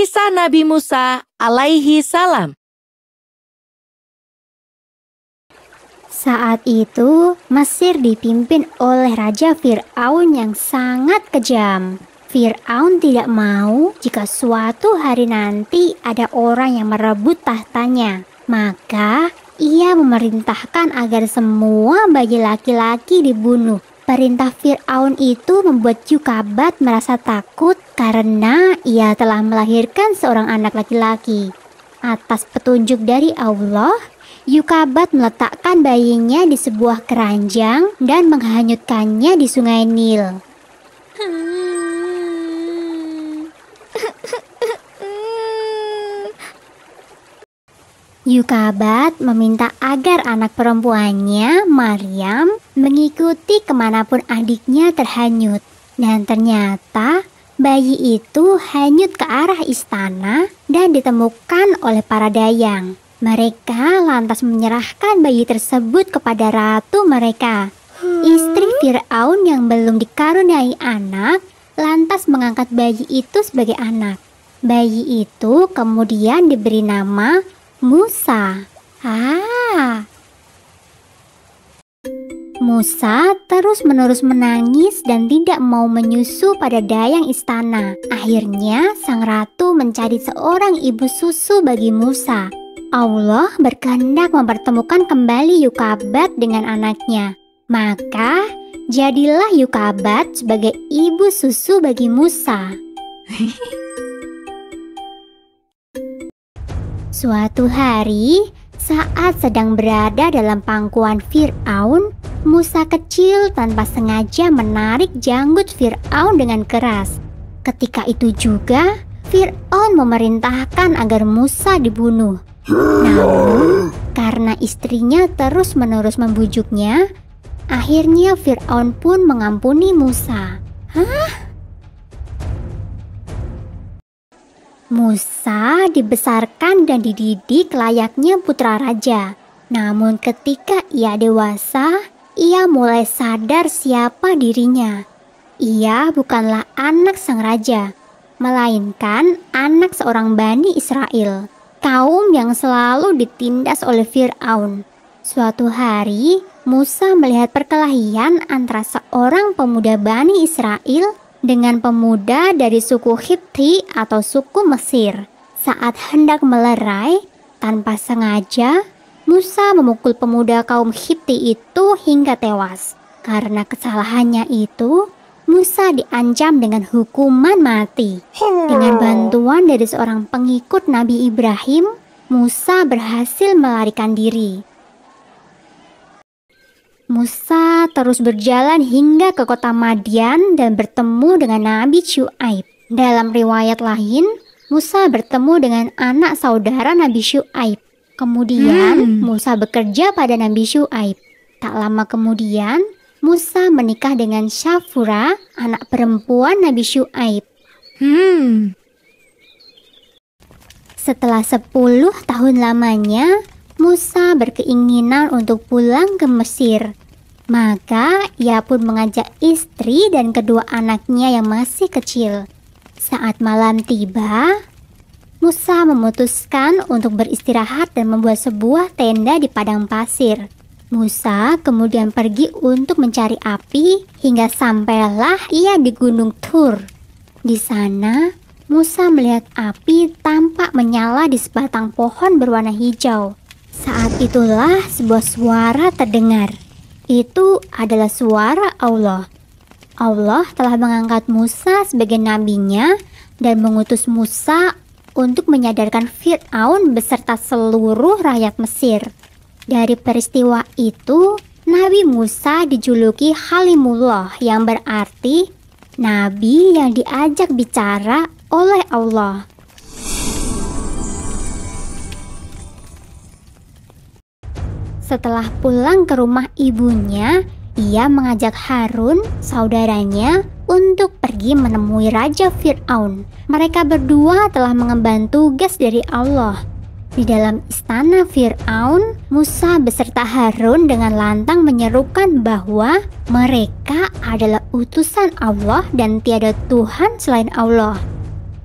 Kisah Nabi Musa alaihi salam. Saat itu, Mesir dipimpin oleh Raja Fir'aun yang sangat kejam. Fir'aun tidak mau jika suatu hari nanti ada orang yang merebut tahtanya. Maka ia memerintahkan agar semua bayi laki-laki dibunuh Perintah Fir'aun itu membuat Yukabat merasa takut karena ia telah melahirkan seorang anak laki-laki. Atas petunjuk dari Allah, Yukabat meletakkan bayinya di sebuah keranjang dan menghanyutkannya di sungai Nil. Hmm. Yukabat meminta agar anak perempuannya, Mariam, mengikuti kemanapun adiknya terhanyut. Dan ternyata bayi itu hanyut ke arah istana dan ditemukan oleh para dayang. Mereka lantas menyerahkan bayi tersebut kepada ratu mereka. Istri Fir'aun yang belum dikaruniai anak lantas mengangkat bayi itu sebagai anak. Bayi itu kemudian diberi nama Musa. Ah, Musa terus-menerus menangis dan tidak mau menyusu pada dayang istana. Akhirnya, sang ratu mencari seorang ibu susu bagi Musa. Allah berkehendak mempertemukan kembali Yukabat dengan anaknya. Maka, jadilah Yukabat sebagai ibu susu bagi Musa. Suatu hari, saat sedang berada dalam pangkuan Fir'aun, Musa kecil tanpa sengaja menarik janggut Fir'aun dengan keras. Ketika itu juga, Fir'aun memerintahkan agar Musa dibunuh. Namun, karena istrinya terus-menerus membujuknya, akhirnya Fir'aun pun mengampuni Musa. Hah? Musa dibesarkan dan dididik layaknya putra raja. Namun ketika ia dewasa, ia mulai sadar siapa dirinya. Ia bukanlah anak sang raja, melainkan anak seorang Bani Israel, kaum yang selalu ditindas oleh Fir'aun. Suatu hari, Musa melihat perkelahian antara seorang pemuda Bani Israel dengan pemuda dari suku Hitti atau suku Mesir. Saat hendak melerai, tanpa sengaja, Musa memukul pemuda kaum Hitti itu hingga tewas. Karena kesalahannya itu, Musa diancam dengan hukuman mati. Dengan bantuan dari seorang pengikut Nabi Ibrahim, Musa berhasil melarikan diri. Musa terus berjalan hingga ke kota Madian dan bertemu dengan Nabi Syuaib. Dalam riwayat lain, Musa bertemu dengan anak saudara Nabi Syuaib. Kemudian hmm. Musa bekerja pada Nabi Syuaib. Tak lama kemudian, Musa menikah dengan Syafura, anak perempuan Nabi Syuaib. Hmm. Setelah 10 tahun lamanya, Musa berkeinginan untuk pulang ke Mesir. Maka ia pun mengajak istri dan kedua anaknya yang masih kecil. Saat malam tiba, Musa memutuskan untuk beristirahat dan membuat sebuah tenda di padang pasir. Musa kemudian pergi untuk mencari api hingga sampailah ia di Gunung Tur. Di sana, Musa melihat api tampak menyala di sebatang pohon berwarna hijau. Saat itulah sebuah suara terdengar itu adalah suara Allah. Allah telah mengangkat Musa sebagai nabinya dan mengutus Musa untuk menyadarkan Fir'aun beserta seluruh rakyat Mesir. Dari peristiwa itu, Nabi Musa dijuluki Halimullah yang berarti nabi yang diajak bicara oleh Allah. Setelah pulang ke rumah ibunya, ia mengajak Harun, saudaranya, untuk pergi menemui Raja Fir'aun. Mereka berdua telah mengemban tugas dari Allah. Di dalam istana Fir'aun, Musa beserta Harun dengan lantang menyerukan bahwa mereka adalah utusan Allah dan tiada Tuhan selain Allah.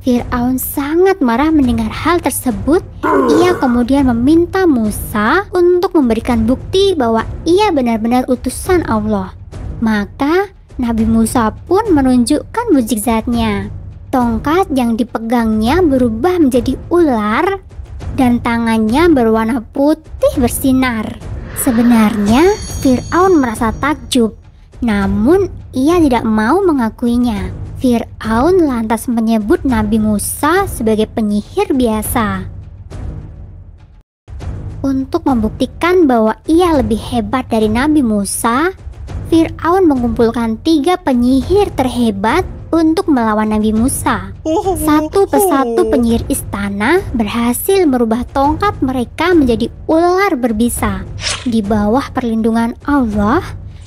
Fir'aun sangat marah mendengar hal tersebut. Ia kemudian meminta Musa untuk memberikan bukti bahwa ia benar-benar utusan Allah. Maka Nabi Musa pun menunjukkan mujizatnya. Tongkat yang dipegangnya berubah menjadi ular dan tangannya berwarna putih bersinar. Sebenarnya Fir'aun merasa takjub, namun ia tidak mau mengakuinya. Fir'aun lantas menyebut Nabi Musa sebagai penyihir biasa. Untuk membuktikan bahwa ia lebih hebat dari Nabi Musa, Fir'aun mengumpulkan tiga penyihir terhebat untuk melawan Nabi Musa. Oh, Satu oh. persatu penyihir istana berhasil merubah tongkat mereka menjadi ular berbisa. Di bawah perlindungan Allah,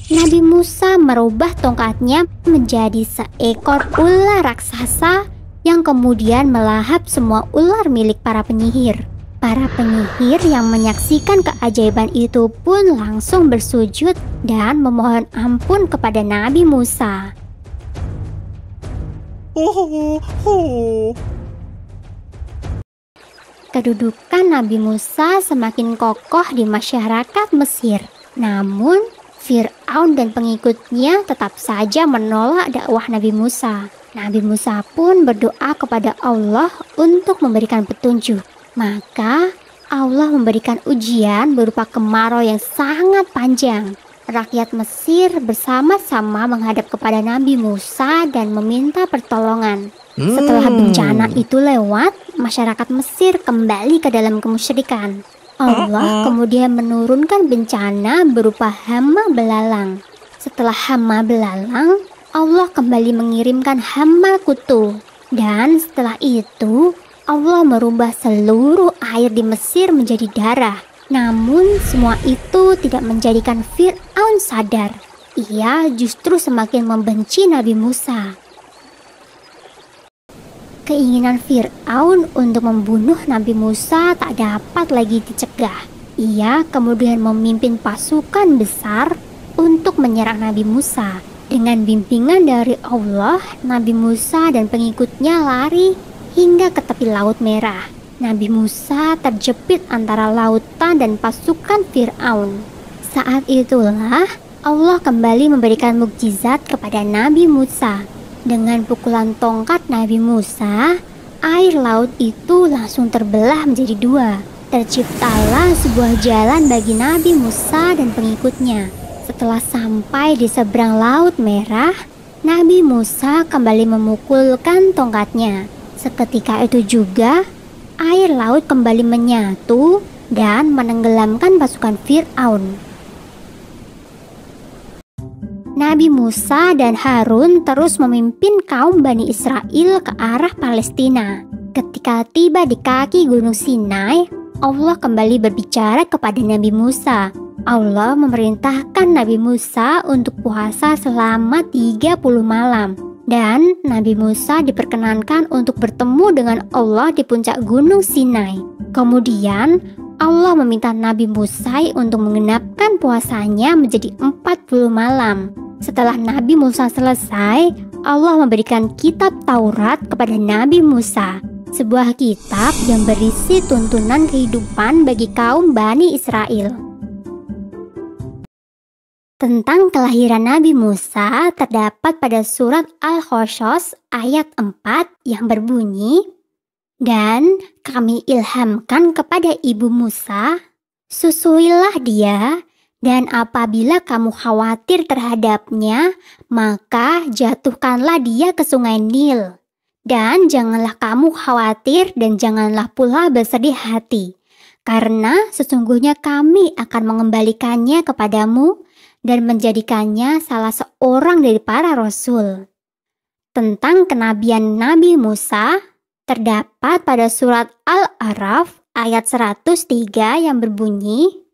Nabi Musa merubah tongkatnya menjadi seekor ular raksasa yang kemudian melahap semua ular milik para penyihir. Para penyihir yang menyaksikan keajaiban itu pun langsung bersujud dan memohon ampun kepada Nabi Musa. Kedudukan Nabi Musa semakin kokoh di masyarakat Mesir. Namun, Fir'aun dan pengikutnya tetap saja menolak dakwah Nabi Musa. Nabi Musa pun berdoa kepada Allah untuk memberikan petunjuk. Maka Allah memberikan ujian berupa kemarau yang sangat panjang. Rakyat Mesir bersama-sama menghadap kepada Nabi Musa dan meminta pertolongan. Hmm. Setelah bencana itu lewat, masyarakat Mesir kembali ke dalam kemusyrikan. Allah kemudian menurunkan bencana berupa hama belalang. Setelah hama belalang, Allah kembali mengirimkan hama kutu. Dan setelah itu, Allah merubah seluruh air di Mesir menjadi darah. Namun semua itu tidak menjadikan Fir'aun sadar. Ia justru semakin membenci Nabi Musa. Keinginan Fir'aun untuk membunuh Nabi Musa tak dapat lagi dicegah. Ia kemudian memimpin pasukan besar untuk menyerang Nabi Musa. Dengan bimbingan dari Allah, Nabi Musa dan pengikutnya lari hingga ke tepi Laut Merah. Nabi Musa terjepit antara lautan dan pasukan Firaun. Saat itulah Allah kembali memberikan mukjizat kepada Nabi Musa. Dengan pukulan tongkat Nabi Musa, air laut itu langsung terbelah menjadi dua. Terciptalah sebuah jalan bagi Nabi Musa dan pengikutnya. Setelah sampai di seberang Laut Merah, Nabi Musa kembali memukulkan tongkatnya. Seketika itu juga, air laut kembali menyatu dan menenggelamkan pasukan Firaun. Nabi Musa dan Harun terus memimpin kaum Bani Israel ke arah Palestina. Ketika tiba di kaki Gunung Sinai, Allah kembali berbicara kepada Nabi Musa. Allah memerintahkan Nabi Musa untuk puasa selama 30 malam. Dan Nabi Musa diperkenankan untuk bertemu dengan Allah di puncak Gunung Sinai. Kemudian Allah meminta Nabi Musa untuk mengenapkan puasanya menjadi 40 malam. Setelah Nabi Musa selesai, Allah memberikan kitab Taurat kepada Nabi Musa, sebuah kitab yang berisi tuntunan kehidupan bagi kaum Bani Israel. Tentang kelahiran Nabi Musa terdapat pada surat Al-Hoshos ayat 4 yang berbunyi, Dan kami ilhamkan kepada ibu Musa, susuilah dia dan apabila kamu khawatir terhadapnya, maka jatuhkanlah dia ke sungai Nil. Dan janganlah kamu khawatir dan janganlah pula bersedih hati, karena sesungguhnya kami akan mengembalikannya kepadamu dan menjadikannya salah seorang dari para rasul. Tentang kenabian Nabi Musa terdapat pada surat Al-Araf ayat 103 yang berbunyi,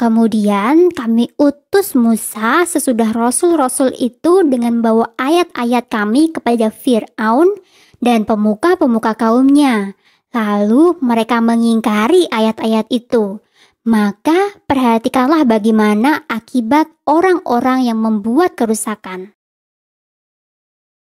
Kemudian kami utus Musa sesudah rasul-rasul itu dengan membawa ayat-ayat kami kepada Fir'aun dan pemuka-pemuka kaumnya. Lalu mereka mengingkari ayat-ayat itu. Maka perhatikanlah bagaimana akibat orang-orang yang membuat kerusakan.